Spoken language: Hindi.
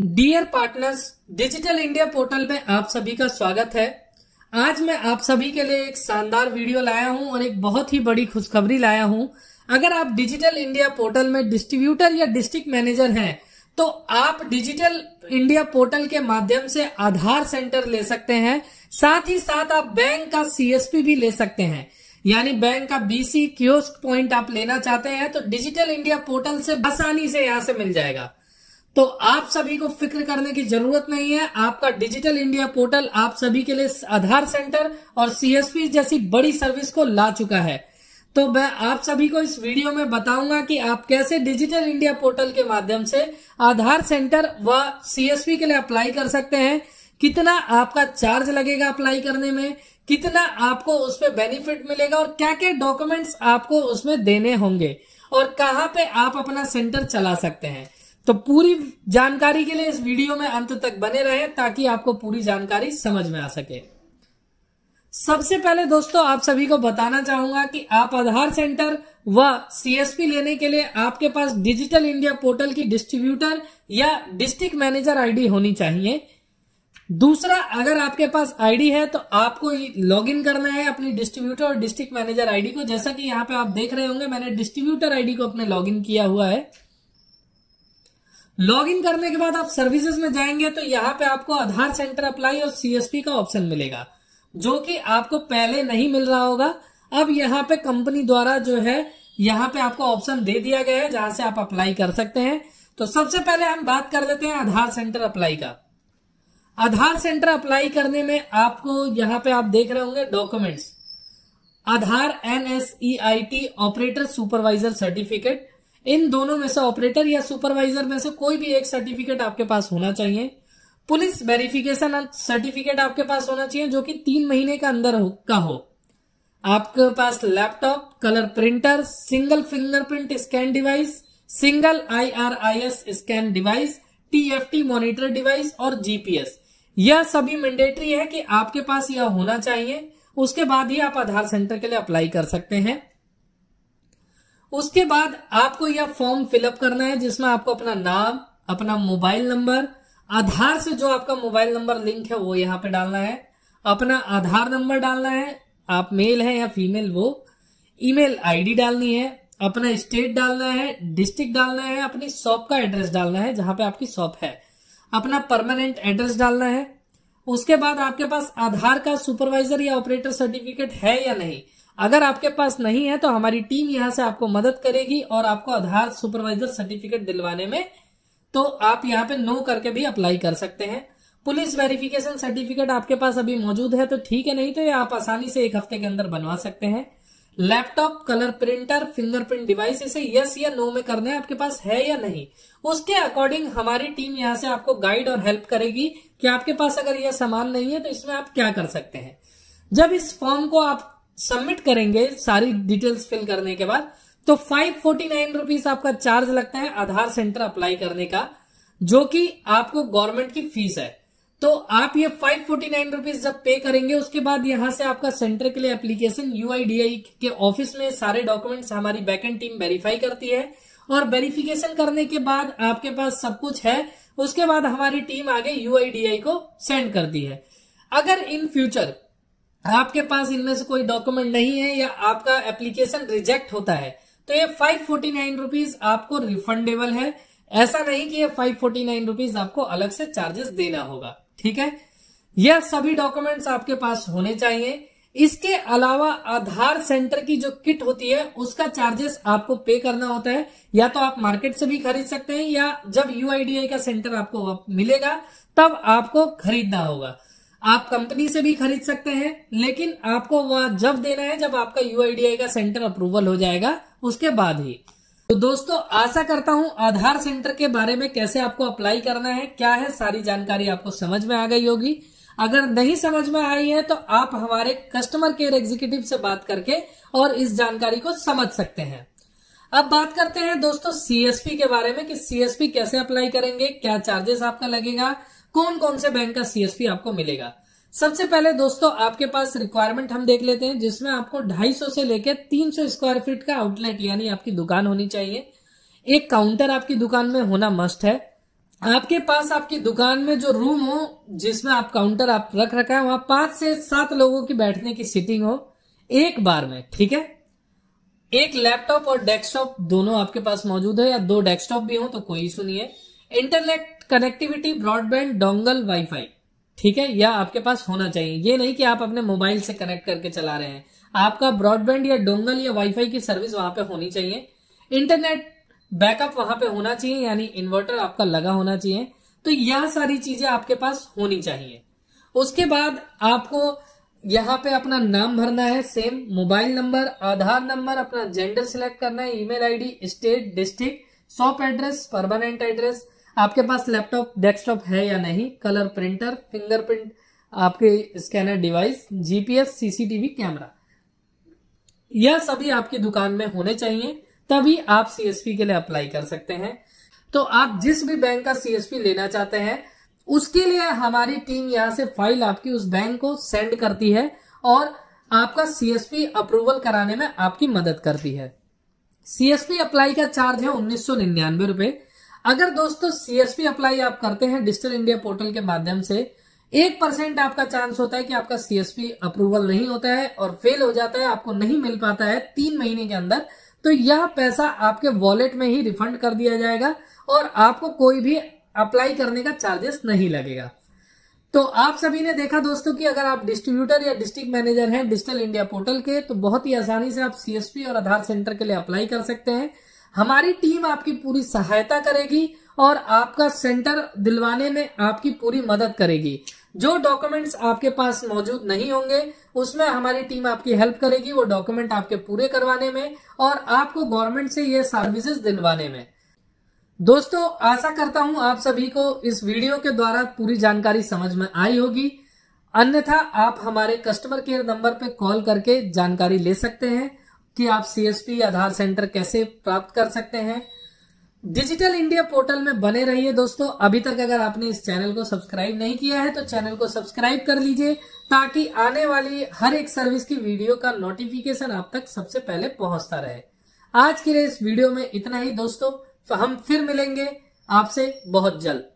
dear partners digital India portal में आप सभी का स्वागत है आज मैं आप सभी के लिए एक शानदार वीडियो लाया हूं और एक बहुत ही बड़ी खुशखबरी लाया हूं अगर आप डिजिटल इंडिया पोर्टल में डिस्ट्रीब्यूटर या डिस्ट्रिक्ट मैनेजर हैं तो आप डिजिटल इंडिया पोर्टल के माध्यम से आधार सेंटर ले सकते हैं साथ ही साथ आप बैंक का सीएसपी भी ले सकते हैं यानी बैंक का बीसी क्योस्क पॉइंट आप लेना चाहते हैं तो डिजिटल इंडिया पोर्टल से आसानी से यहां से मिल जाएगा तो आप सभी को फिक्र करने की जरूरत नहीं है आपका डिजिटल इंडिया पोर्टल आप सभी के लिए आधार सेंटर और सीएसपी जैसी बड़ी सर्विस को ला चुका है तो मैं आप सभी को इस वीडियो में बताऊंगा कि आप कैसे डिजिटल इंडिया पोर्टल के माध्यम से आधार सेंटर व सीएसपी के लिए अप्लाई कर सकते हैं कितना आपका चार्ज लगेगा अप्लाई करने में कितना आपको उसमें बेनिफिट मिलेगा और क्या क्या डॉक्यूमेंट्स आपको उसमें देने होंगे और कहाँ पे आप अपना सेंटर चला सकते हैं तो पूरी जानकारी के लिए इस वीडियो में अंत तक बने रहे ताकि आपको पूरी जानकारी समझ में आ सके सबसे पहले दोस्तों आप सभी को बताना चाहूंगा कि आप आधार सेंटर व सीएसपी लेने के लिए आपके पास डिजिटल इंडिया पोर्टल की डिस्ट्रीब्यूटर या डिस्ट्रिक्ट मैनेजर आईडी होनी चाहिए दूसरा अगर आपके पास आईडी है तो आपको लॉगिन करना है अपनी डिस्ट्रीब्यूटर और डिस्ट्रिक्ट मैनेजर आईडी को जैसा कि यहाँ पे आप देख रहे होंगे मैंने डिस्ट्रीब्यूटर आईडी को अपने लॉगिन किया हुआ है लॉग इन करने के बाद आप सर्विसेज में जाएंगे तो यहाँ पे आपको आधार सेंटर अप्लाई और सीएसपी का ऑप्शन मिलेगा जो कि आपको पहले नहीं मिल रहा होगा अब यहाँ पे कंपनी द्वारा जो है यहाँ पे आपको ऑप्शन दे दिया गया है जहां से आप अप्लाई कर सकते हैं तो सबसे पहले हम बात कर लेते हैं आधार सेंटर अप्लाई का आधार सेंटर अप्लाई करने में आपको यहाँ पे आप देख रहे होंगे documents Aadhaar NSEIT e operator supervisor certificate इन दोनों में से ऑपरेटर या सुपरवाइजर में से कोई भी एक सर्टिफिकेट आपके पास होना चाहिए पुलिस वेरिफिकेशन सर्टिफिकेट आपके पास होना चाहिए जो कि तीन महीने का अंदर हो, का हो आपके पास laptop colour printer single fingerprint scan device single IRIS scan device TFT monitor device और जीपीएस यह सभी मैंडेटरी है कि आपके पास यह होना चाहिए उसके बाद ही आप आधार सेंटर के लिए अप्लाई कर सकते हैं उसके बाद आपको यह फॉर्म फिलअप करना है जिसमें आपको अपना नाम अपना मोबाइल नंबर आधार से जो आपका मोबाइल नंबर लिंक है वो यहाँ पे डालना है अपना आधार नंबर डालना है आप मेल है या फीमेल वो ईमेल आईडी डालनी है अपना स्टेट डालना है डिस्ट्रिक्ट डालना है अपनी शॉप का एड्रेस डालना है जहां पे आपकी शॉप है अपना परमानेंट एड्रेस डालना है उसके बाद आपके पास आधार का सुपरवाइजर या ऑपरेटर सर्टिफिकेट है या नहीं अगर आपके पास नहीं है तो हमारी टीम यहां से आपको मदद करेगी और आपको आधार सुपरवाइजर सर्टिफिकेट दिलवाने में तो आप यहाँ पे नो करके भी अप्लाई कर सकते हैं पुलिस वेरिफिकेशन सर्टिफिकेट आपके पास अभी मौजूद है तो ठीक है नहीं तो ये आप आसानी से एक हफ्ते के अंदर बनवा सकते हैं laptop colour printer fingerprint device इसे यस या नो में करने आपके पास है या नहीं उसके अकॉर्डिंग हमारी टीम यहाँ से आपको गाइड और हेल्प करेगी कि आपके पास अगर यह सामान नहीं है तो इसमें आप क्या कर सकते हैं जब इस फॉर्म को आप सबमिट करेंगे सारी डिटेल्स फिल करने के बाद तो फाइव फोर्टी नाइन रुपीज आपका चार्ज लगता है आधार सेंटर अप्लाई करने का जो कि आपको गवर्नमेंट की फीस है तो आप ये फाइव फोर्टी नाइन रुपीज जब पे करेंगे उसके बाद यहां से आपका सेंटर के लिए एप्लीकेशन यू के ऑफिस में सारे डॉक्यूमेंट्स हमारी बैकएंड टीम वेरीफाई करती है और वेरिफिकेशन करने के बाद आपके पास सब कुछ है उसके बाद हमारी टीम आगे यू को सेंड करती है अगर इन फ्यूचर आपके पास इनमें से कोई डॉक्यूमेंट नहीं है या आपका एप्लीकेशन रिजेक्ट होता है तो ये फाइव फोर्टी नाइन रूपीज आपको रिफंडेबल है ऐसा नहीं कि ये फाइव फोर्टी नाइन रूपीज आपको अलग से चार्जेस देना होगा ठीक है यह सभी डॉक्यूमेंट्स आपके पास होने चाहिए इसके अलावा आधार सेंटर की जो किट होती है उसका चार्जेस आपको पे करना होता है या तो आप मार्केट से भी खरीद सकते हैं या जब यूआईडीआई का सेंटर आपको मिलेगा तब आपको खरीदना होगा आप कंपनी से भी खरीद सकते हैं लेकिन आपको वह जब देना है जब आपका यू का सेंटर अप्रूवल हो जाएगा उसके बाद ही तो दोस्तों आशा करता हूं आधार सेंटर के बारे में कैसे आपको अप्लाई करना है क्या है सारी जानकारी आपको समझ में आ गई होगी अगर नहीं समझ में आई है तो आप हमारे कस्टमर केयर एग्जीक्यूटिव से बात करके और इस जानकारी को समझ सकते हैं अब बात करते हैं दोस्तों सीएसपी के बारे में कि सीएसपी कैसे अप्लाई करेंगे क्या चार्जेस आपका लगेगा कौन कौन से बैंक का सीएसपी आपको मिलेगा सबसे पहले दोस्तों आपके पास रिक्वायरमेंट हम देख लेते हैं जिसमें आपको 250 से लेकर 300 स्क्वायर फीट का आउटलेट यानी आपकी दुकान होनी चाहिए एक काउंटर आपकी दुकान में होना मस्ट है आपके पास आपकी दुकान में जो रूम हो जिसमें आप काउंटर आप रख रखा है वहां पांच से सात लोगों की बैठने की सिटिंग हो एक बार में ठीक है एक लैपटॉप और डेस्कटॉप दोनों आपके पास मौजूद है या दो डेस्कटॉप भी हो तो कोई इशू नहीं है internet connectivity broadband dongle wifi ठीक है या आपके पास होना चाहिए ये नहीं कि आप अपने मोबाइल से कनेक्ट करके चला रहे हैं आपका ब्रॉडबैंड या डोंगल या वाईफाई की सर्विस वहां पे होनी चाहिए इंटरनेट बैकअप वहां पे होना चाहिए यानी इन्वर्टर आपका लगा होना चाहिए तो यह सारी चीजें आपके पास होनी चाहिए उसके बाद आपको यहाँ पे अपना नाम भरना है same mobile number Aadhaar number अपना जेंडर सिलेक्ट करना है email ID state district shop address permanent address आपके पास लैपटॉप डेस्कटॉप है या नहीं कलर प्रिंटर फिंगरप्रिंट आपके scanner device GPS CCTV camera यह सभी आपकी दुकान में होने चाहिए तभी आप सीएसपी के लिए अप्लाई कर सकते हैं तो आप जिस भी बैंक का सीएसपी लेना चाहते हैं उसके लिए हमारी टीम यहां से फाइल आपकी उस बैंक को सेंड करती है और आपका सीएसपी अप्रूवल कराने में आपकी मदद करती है सीएसपी अप्लाई का चार्ज है उन्नीस सौ निन्यानवे रुपए अगर दोस्तों सीएसपी अप्लाई आप करते हैं डिजिटल इंडिया पोर्टल के माध्यम से एक परसेंट आपका चांस होता है कि आपका सीएसपी अप्रूवल नहीं होता है और फेल हो जाता है आपको नहीं मिल पाता है तीन महीने के अंदर तो यह पैसा आपके वॉलेट में ही रिफंड कर दिया जाएगा और आपको कोई भी अप्लाई करने का चार्जेस नहीं लगेगा तो आप सभी ने देखा दोस्तों कि अगर आप डिस्ट्रीब्यूटर या डिस्ट्रिक्ट मैनेजर हैं डिजिटल इंडिया पोर्टल के तो बहुत ही आसानी से आप सीएसपी और आधार सेंटर के लिए अप्लाई कर सकते हैं हमारी टीम आपकी पूरी सहायता करेगी और आपका सेंटर दिलवाने में आपकी पूरी मदद करेगी जो डॉक्यूमेंट्स आपके पास मौजूद नहीं होंगे उसमें हमारी टीम आपकी हेल्प करेगी वो डॉक्यूमेंट आपके पूरे करवाने में और आपको गवर्नमेंट से ये सर्विसेज दिलवाने में दोस्तों आशा करता हूं आप सभी को इस वीडियो के द्वारा पूरी जानकारी समझ में आई होगी अन्यथा आप हमारे कस्टमर केयर नंबर पर कॉल करके जानकारी ले सकते हैं कि आप सीएसपी आधार सेंटर कैसे प्राप्त कर सकते हैं डिजिटल इंडिया पोर्टल में बने रहिए दोस्तों अभी तक अगर आपने इस चैनल को सब्सक्राइब नहीं किया है तो चैनल को सब्सक्राइब कर लीजिए ताकि आने वाली हर एक सर्विस की वीडियो का नोटिफिकेशन आप तक सबसे पहले पहुंचता रहे आज के लिए इस वीडियो में इतना ही दोस्तों हम फिर मिलेंगे आपसे बहुत जल्द